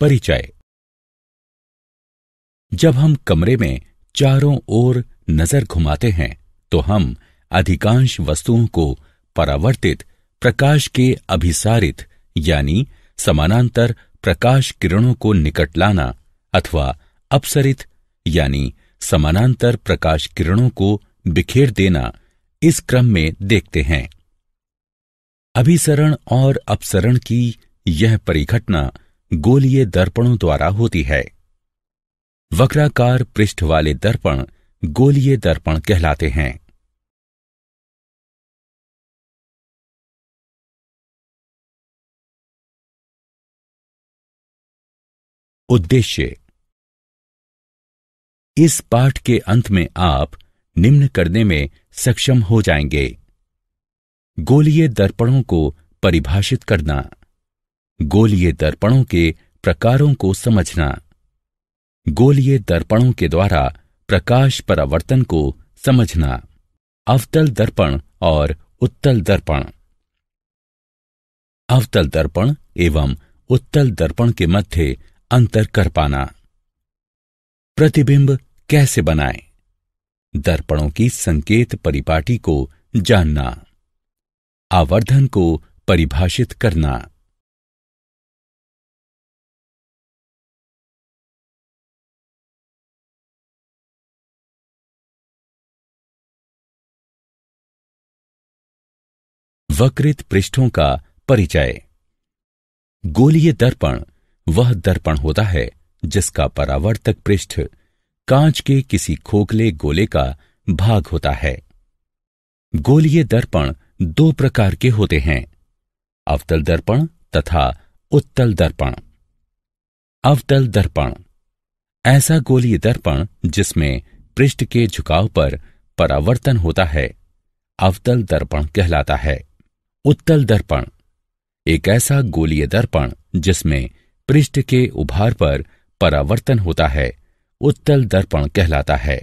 परिचय जब हम कमरे में चारों ओर नजर घुमाते हैं तो हम अधिकांश वस्तुओं को परावर्तित प्रकाश के अभिसारित यानी समानांतर प्रकाश किरणों को निकट लाना अथवा अपसरित यानी समानांतर प्रकाश किरणों को बिखेर देना इस क्रम में देखते हैं अभिसरण और अपसरण की यह परिघटना गोलीय दर्पणों द्वारा होती है वक्राकार पृष्ठ वाले दर्पण गोलीय दर्पण कहलाते हैं उद्देश्य इस पाठ के अंत में आप निम्न करने में सक्षम हो जाएंगे गोलीय दर्पणों को परिभाषित करना गोलीय दर्पणों के प्रकारों को समझना गोलीय दर्पणों के द्वारा प्रकाश परावर्तन को समझना अवतल दर्पण और उत्तल दर्पण अवतल दर्पण एवं उत्तल दर्पण के मध्य अंतर कर पाना प्रतिबिंब कैसे बनाएं? दर्पणों की संकेत परिपाटी को जानना आवर्धन को परिभाषित करना वक्रित पृष्ठों का परिचय गोलीय दर्पण वह दर्पण होता है जिसका परावर्तक पृष्ठ कांच के किसी खोखले गोले का भाग होता है गोलीय दर्पण दो प्रकार के होते हैं अवतल दर्पण तथा उत्तल दर्पण अवतल दर्पण ऐसा गोलीय दर्पण जिसमें पृष्ठ के झुकाव पर परावर्तन होता है अवतल दर्पण कहलाता है उत्तल दर्पण एक ऐसा गोलीय दर्पण जिसमें पृष्ठ के उभार पर परावर्तन होता है उत्तल दर्पण कहलाता है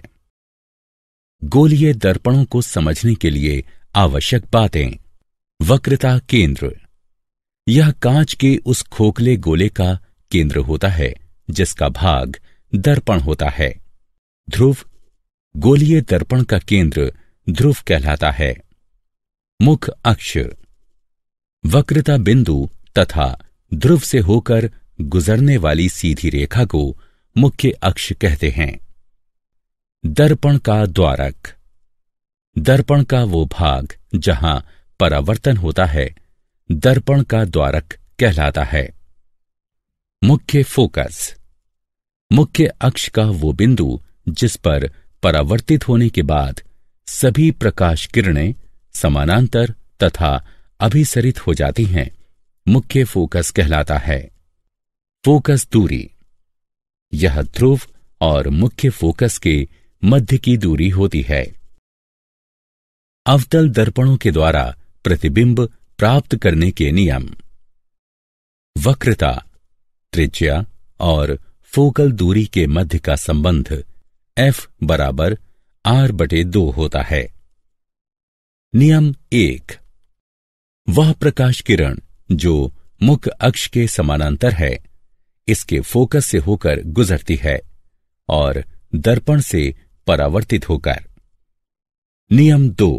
गोलीय दर्पणों को समझने के लिए आवश्यक बातें वक्रता केंद्र यह कांच के उस खोखले गोले का केंद्र होता है जिसका भाग दर्पण होता है ध्रुव गोलीय दर्पण का केंद्र ध्रुव कहलाता है मुख अक्ष वक्रता बिंदु तथा ध्रुव से होकर गुजरने वाली सीधी रेखा को मुख्य अक्ष कहते हैं दर्पण का द्वारक दर्पण का वो भाग जहां परावर्तन होता है दर्पण का द्वारक कहलाता है मुख्य फोकस मुख्य अक्ष का वो बिंदु जिस पर परावर्तित होने के बाद सभी प्रकाश किरणें समानांतर तथा अभिसरित हो जाती हैं मुख्य फोकस कहलाता है फोकस दूरी यह ध्रुव और मुख्य फोकस के मध्य की दूरी होती है अवतल दर्पणों के द्वारा प्रतिबिंब प्राप्त करने के नियम वक्रता त्रिज्या और फोकल दूरी के मध्य का संबंध एफ बराबर आर बटे दो होता है नियम एक वह प्रकाश किरण जो मुख अक्ष के समानांतर है इसके फोकस से होकर गुजरती है और दर्पण से परावर्तित होकर नियम दो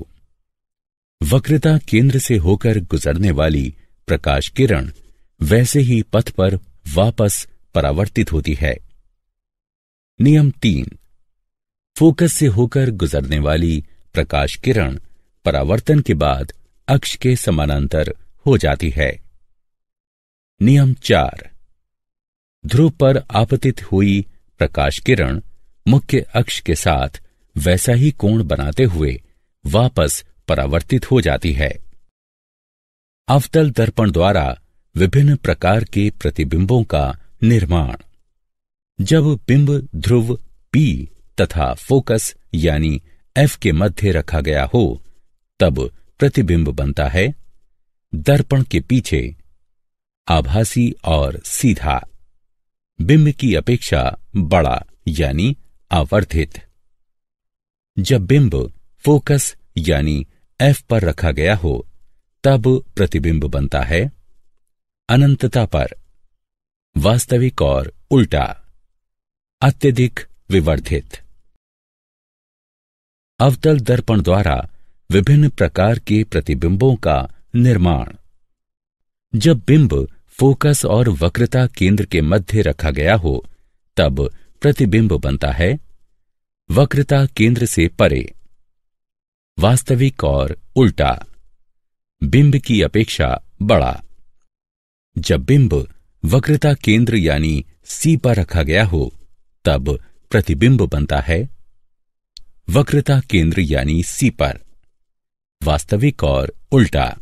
वक्रता केंद्र से होकर गुजरने वाली प्रकाश किरण वैसे ही पथ पर वापस परावर्तित होती है नियम तीन फोकस से होकर गुजरने वाली प्रकाश किरण परावर्तन के बाद अक्ष के समानांतर हो जाती है नियम चार ध्रुव पर आपतित हुई प्रकाश किरण मुख्य अक्ष के साथ वैसा ही कोण बनाते हुए वापस परावर्तित हो जाती है अवतल दर्पण द्वारा विभिन्न प्रकार के प्रतिबिंबों का निर्माण जब बिंब ध्रुव पी तथा फोकस यानी एफ के मध्य रखा गया हो तब प्रतिबिंब बनता है दर्पण के पीछे आभासी और सीधा बिंब की अपेक्षा बड़ा यानी आवर्धित जब बिंब फोकस यानी एफ पर रखा गया हो तब प्रतिबिंब बनता है अनंतता पर वास्तविक और उल्टा अत्यधिक विवर्धित अवतल दर्पण द्वारा विभिन्न प्रकार के प्रतिबिंबों का निर्माण जब बिंब फोकस और वक्रता केंद्र के मध्य रखा गया हो तब प्रतिबिंब बनता है वक्रता केंद्र से परे वास्तविक और उल्टा बिंब की अपेक्षा बड़ा जब बिंब वक्रता केंद्र यानी सी पर रखा गया हो तब प्रतिबिंब बनता है वक्रता केंद्र यानी सी पर वास्तविक और उल्टा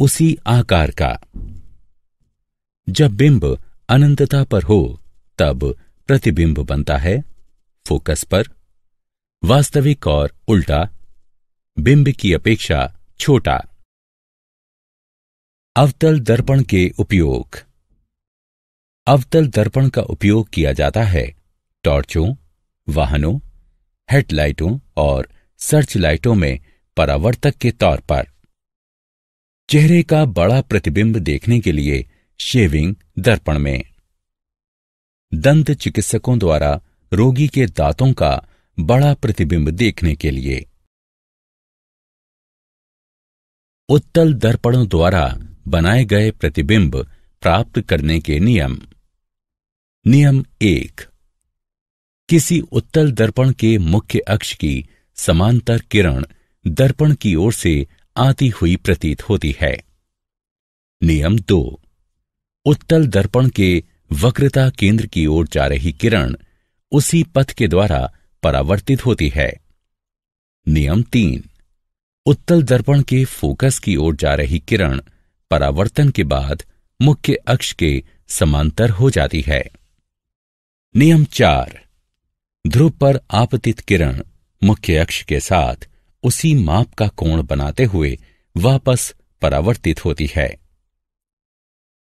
उसी आकार का जब बिंब अनंतता पर हो तब प्रतिबिंब बनता है फोकस पर वास्तविक और उल्टा बिंब की अपेक्षा छोटा अवतल दर्पण के उपयोग अवतल दर्पण का उपयोग किया जाता है टॉर्चों वाहनों हेडलाइटों और सर्च लाइटों में परावर्तक के तौर पर चेहरे का बड़ा प्रतिबिंब देखने के लिए शेविंग दर्पण में दंत चिकित्सकों द्वारा रोगी के दांतों का बड़ा प्रतिबिंब देखने के लिए उत्तल दर्पणों द्वारा बनाए गए प्रतिबिंब प्राप्त करने के नियम नियम एक किसी उत्तल दर्पण के मुख्य अक्ष की समांतर किरण दर्पण की ओर से आती हुई प्रतीत होती है नियम दो उत्तल दर्पण के वक्रता केंद्र की ओर जा रही किरण उसी पथ के द्वारा परावर्तित होती है नियम तीन उत्तल दर्पण के फोकस की ओर जा रही किरण परावर्तन के बाद मुख्य अक्ष के समांतर हो जाती है नियम चार ध्रुव पर आपतित किरण मुख्य अक्ष के साथ उसी माप का कोण बनाते हुए वापस परावर्तित होती है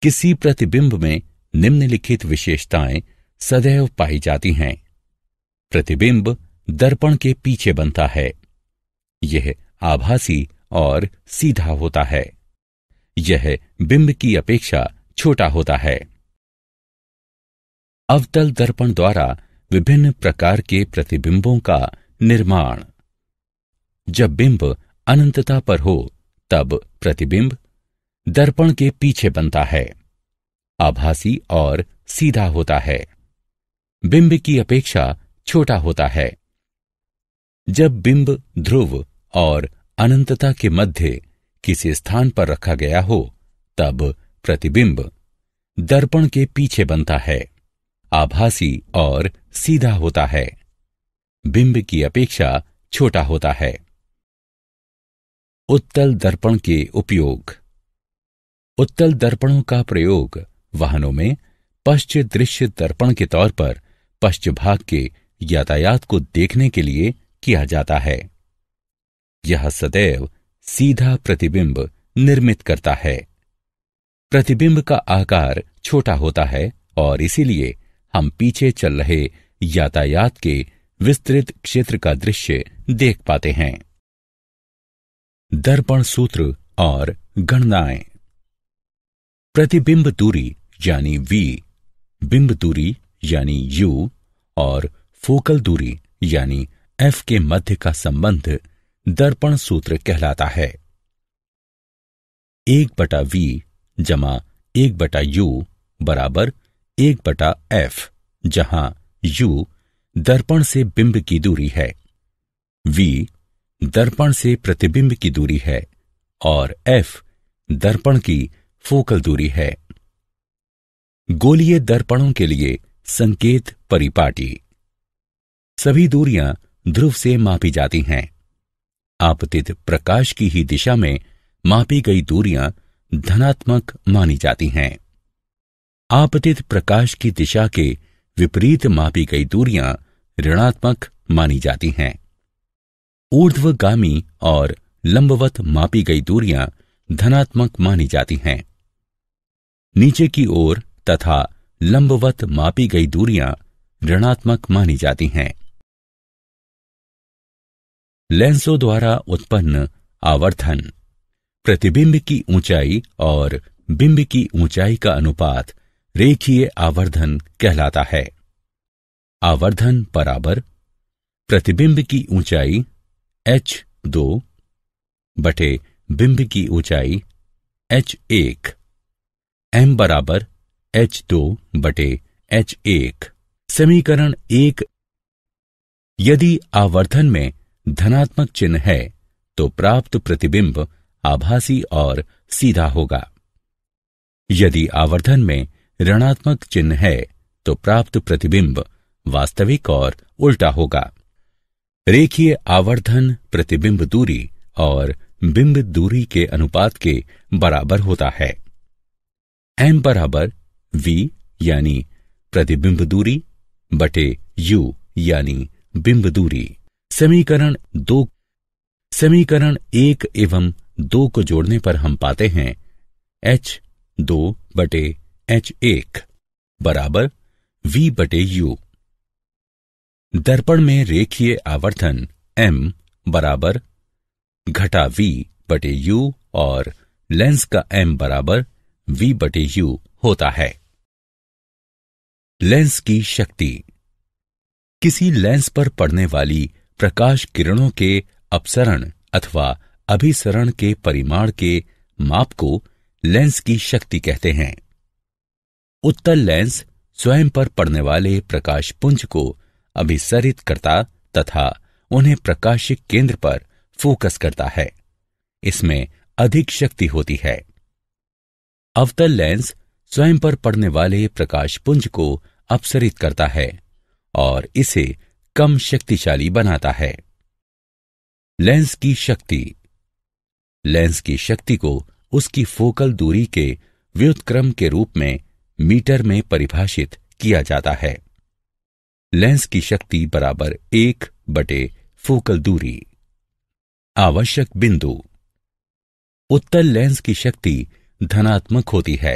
किसी प्रतिबिंब में निम्नलिखित विशेषताएं सदैव पाई जाती हैं प्रतिबिंब दर्पण के पीछे बनता है यह आभासी और सीधा होता है यह बिंब की अपेक्षा छोटा होता है अवतल दर्पण द्वारा विभिन्न प्रकार के प्रतिबिंबों का निर्माण जब बिंब अनंतता पर हो तब प्रतिबिंब दर्पण के पीछे बनता है आभासी और सीधा होता है बिंब की अपेक्षा छोटा होता है जब बिंब ध्रुव और अनंतता के मध्य किसी स्थान पर रखा गया हो तब प्रतिबिंब दर्पण के पीछे बनता है आभासी और सीधा होता है बिंब की अपेक्षा छोटा होता है उत्तल दर्पण के उपयोग उत्तल दर्पणों का प्रयोग वाहनों में पश्च दृश्य दर्पण के तौर पर पश्च भाग के यातायात को देखने के लिए किया जाता है यह सदैव सीधा प्रतिबिंब निर्मित करता है प्रतिबिंब का आकार छोटा होता है और इसीलिए हम पीछे चल रहे यातायात के विस्तृत क्षेत्र का दृश्य देख पाते हैं दर्पण सूत्र और गणनाएं प्रतिबिंब दूरी यानी वी बिंब दूरी यानी यू और फोकल दूरी यानी एफ के मध्य का संबंध दर्पण सूत्र कहलाता है एक बटा वी जमा एक बटा यू बराबर एक बटा एफ जहां यू दर्पण से बिंब की दूरी है वी दर्पण से प्रतिबिंब की दूरी है और एफ दर्पण की फोकल दूरी है गोलीय दर्पणों के लिए संकेत परिपाटी सभी दूरियां ध्रुव से मापी जाती हैं आपतित प्रकाश की ही दिशा में मापी गई दूरियां धनात्मक मानी जाती हैं आपतित प्रकाश की दिशा के विपरीत मापी गई दूरियां ऋणात्मक मानी जाती हैं ऊर्ध्वगामी और लंबवत मापी गई दूरियां धनात्मक मानी जाती हैं नीचे की ओर तथा लंबवत मापी गई दूरियां ऋणात्मक मानी जाती हैं लेंसों द्वारा उत्पन्न आवर्धन प्रतिबिंब की ऊंचाई और बिंब की ऊंचाई का अनुपात रेखीय आवर्धन कहलाता है आवर्धन बराबर प्रतिबिंब की ऊंचाई एच दो बटे बिंब की ऊंचाई एच एक एम बराबर एच दो बटे एच एक समीकरण एक यदि आवर्धन में धनात्मक चिन्ह है तो प्राप्त प्रतिबिंब आभासी और सीधा होगा यदि आवर्धन में ऋणात्मक चिन्ह है तो प्राप्त प्रतिबिंब वास्तविक और उल्टा होगा रेखीय आवर्धन प्रतिबिंब दूरी और बिंब दूरी के अनुपात के बराबर होता है एम बराबर वी यानी प्रतिबिंब दूरी बटे यू यानी बिंब दूरी समीकरण दो समीकरण एक एवं दो को जोड़ने पर हम पाते हैं एच दो बटे एच एक बराबर वी बटे यू दर्पण में रेखीय आवर्धन m बराबर घटा v बटे u और लेंस का m बराबर v बटे यू होता है लेंस की शक्ति किसी लेंस पर पड़ने वाली प्रकाश किरणों के अपसरण अथवा अभिसरण के परिमाण के माप को लेंस की शक्ति कहते हैं उत्तल लेंस स्वयं पर पड़ने वाले प्रकाश पुंज को अभिसरित करता तथा उन्हें प्रकाशिक केंद्र पर फोकस करता है इसमें अधिक शक्ति होती है अवतल लेंस स्वयं पर पड़ने वाले प्रकाश पुंज को अपसरित करता है और इसे कम शक्तिशाली बनाता है लेंस की शक्ति लेंस की शक्ति को उसकी फोकल दूरी के व्युतक्रम के रूप में मीटर में परिभाषित किया जाता है लेंस की शक्ति बराबर एक बटे फोकल दूरी आवश्यक बिंदु उत्तल लेंस की शक्ति धनात्मक होती है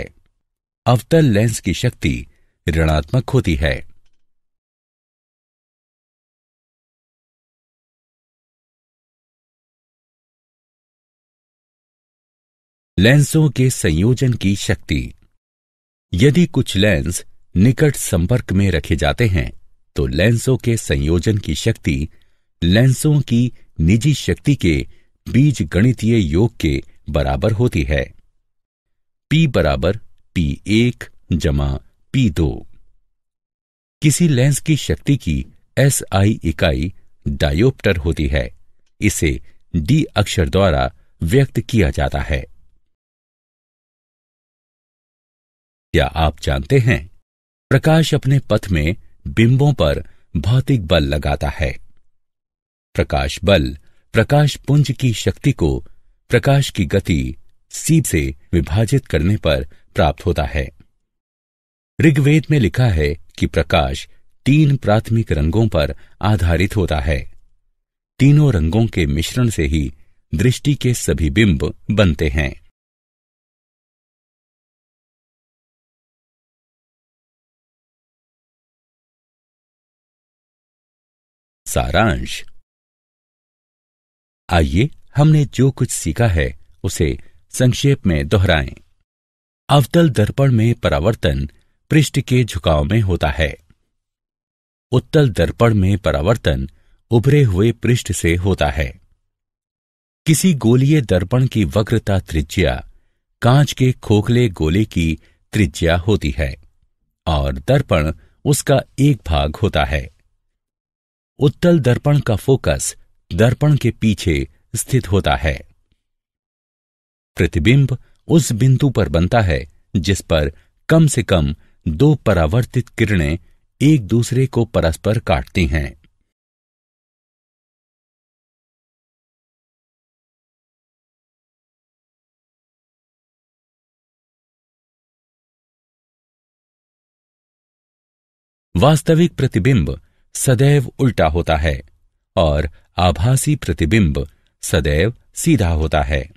अवतल लेंस की शक्ति ऋणात्मक होती है लेंसों के संयोजन की शक्ति यदि कुछ लेंस निकट संपर्क में रखे जाते हैं तो लेंसों के संयोजन की शक्ति लेंसों की निजी शक्ति के बीज गणितीय योग के बराबर होती है पी बराबर पी एक जमा पी दो किसी लेंस की शक्ति की एस आई इकाई डायोप्टर होती है इसे डी अक्षर द्वारा व्यक्त किया जाता है क्या आप जानते हैं प्रकाश अपने पथ में बिंबों पर भौतिक बल लगाता है प्रकाश बल प्रकाश पुंज की शक्ति को प्रकाश की गति सीब से विभाजित करने पर प्राप्त होता है ऋग्वेद में लिखा है कि प्रकाश तीन प्राथमिक रंगों पर आधारित होता है तीनों रंगों के मिश्रण से ही दृष्टि के सभी बिंब बनते हैं सारांश आइए हमने जो कुछ सीखा है उसे संक्षेप में दोहराएं। अवतल दर्पण में परावर्तन पृष्ठ के झुकाव में होता है उत्तल दर्पण में परावर्तन उभरे हुए पृष्ठ से होता है किसी गोलीय दर्पण की वक्रता त्रिज्या कांच के खोखले गोले की त्रिज्या होती है और दर्पण उसका एक भाग होता है उत्तल दर्पण का फोकस दर्पण के पीछे स्थित होता है प्रतिबिंब उस बिंदु पर बनता है जिस पर कम से कम दो परावर्तित किरणें एक दूसरे को परस्पर काटती हैं वास्तविक प्रतिबिंब सदैव उल्टा होता है और आभासी प्रतिबिंब सदैव सीधा होता है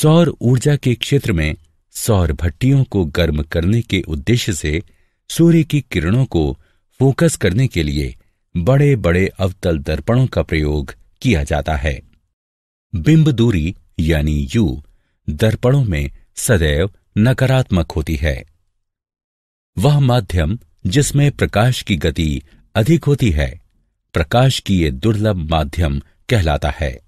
सौर ऊर्जा के क्षेत्र में सौर भट्टियों को गर्म करने के उद्देश्य से सूर्य की किरणों को फोकस करने के लिए बड़े बड़े अवतल दर्पणों का प्रयोग किया जाता है बिंब दूरी यानी यू दर्पणों में सदैव नकारात्मक होती है वह माध्यम जिसमें प्रकाश की गति अधिक होती है प्रकाश की ये दुर्लभ माध्यम कहलाता है